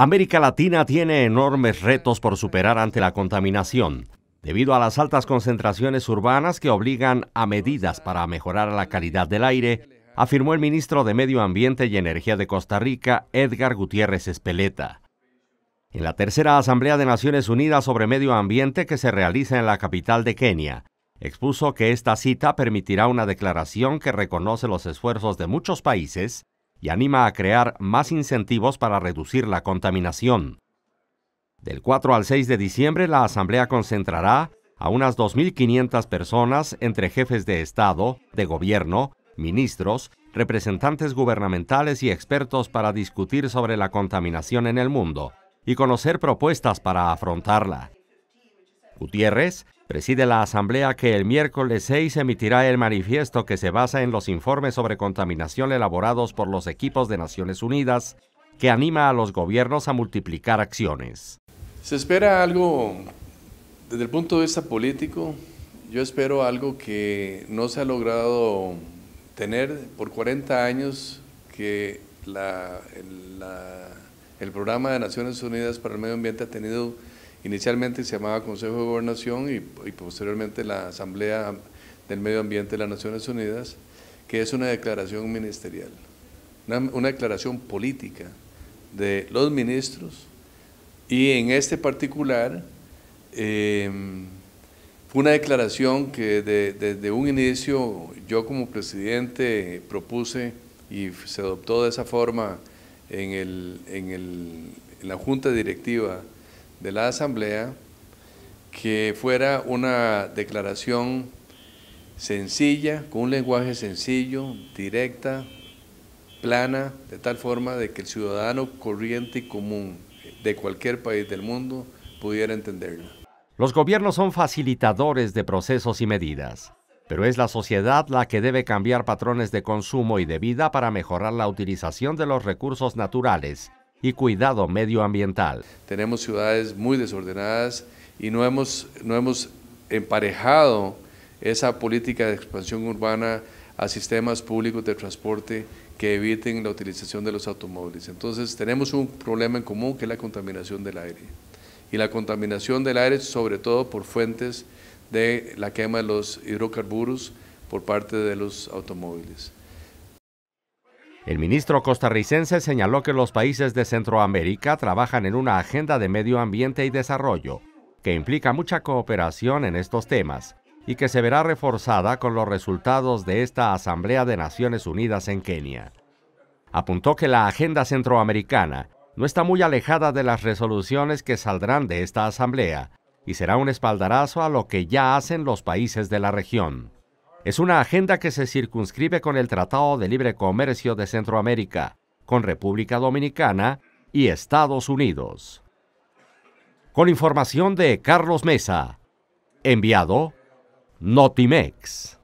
América Latina tiene enormes retos por superar ante la contaminación, debido a las altas concentraciones urbanas que obligan a medidas para mejorar la calidad del aire, afirmó el ministro de Medio Ambiente y Energía de Costa Rica, Edgar Gutiérrez Espeleta. En la tercera Asamblea de Naciones Unidas sobre Medio Ambiente que se realiza en la capital de Kenia, expuso que esta cita permitirá una declaración que reconoce los esfuerzos de muchos países y anima a crear más incentivos para reducir la contaminación. Del 4 al 6 de diciembre, la Asamblea concentrará a unas 2.500 personas entre jefes de Estado, de gobierno, ministros, representantes gubernamentales y expertos para discutir sobre la contaminación en el mundo y conocer propuestas para afrontarla. Gutiérrez preside la Asamblea que el miércoles 6 emitirá el manifiesto que se basa en los informes sobre contaminación elaborados por los equipos de Naciones Unidas, que anima a los gobiernos a multiplicar acciones. Se espera algo, desde el punto de vista político, yo espero algo que no se ha logrado tener por 40 años, que el programa de Naciones Unidas para el Medio Ambiente ha tenido Inicialmente se llamaba Consejo de Gobernación y, posteriormente la Asamblea del Medio Ambiente de las Naciones Unidas, que es una declaración ministerial, una, declaración política de los ministros y en este particular em, fue una declaración que desde, un inicio yo como presidente propuse y se adoptó de esa forma en, en, en la junta directiva de la Asamblea que fuera una declaración sencilla, con un lenguaje sencillo, directa, plana, de tal forma de que el ciudadano corriente y común de cualquier país del mundo pudiera entenderla. Los gobiernos son facilitadores de procesos y medidas, pero es la sociedad la que debe cambiar patrones de consumo y de vida para mejorar la utilización de los recursos naturales y cuidado medioambiental. Tenemos ciudades muy desordenadas y no hemos, no hemos emparejado esa política de expansión urbana a sistemas públicos de transporte que eviten la utilización de los automóviles. Entonces tenemos un problema en común que es la contaminación del aire. Y la contaminación del aire sobre todo por fuentes de la quema de los hidrocarburos por parte de los automóviles. El ministro costarricense señaló que los países de Centroamérica trabajan en una agenda de medio ambiente y desarrollo, que implica mucha cooperación en estos temas y que se verá reforzada con los resultados de esta Asamblea de Naciones Unidas en Kenia. Apuntó que la agenda centroamericana no está muy alejada de las resoluciones que saldrán de esta Asamblea y será un espaldarazo a lo que ya hacen los países de la región. Es una agenda que se circunscribe con el Tratado de Libre Comercio de Centroamérica, con República Dominicana y Estados Unidos. Con información de Carlos Mesa, enviado Notimex.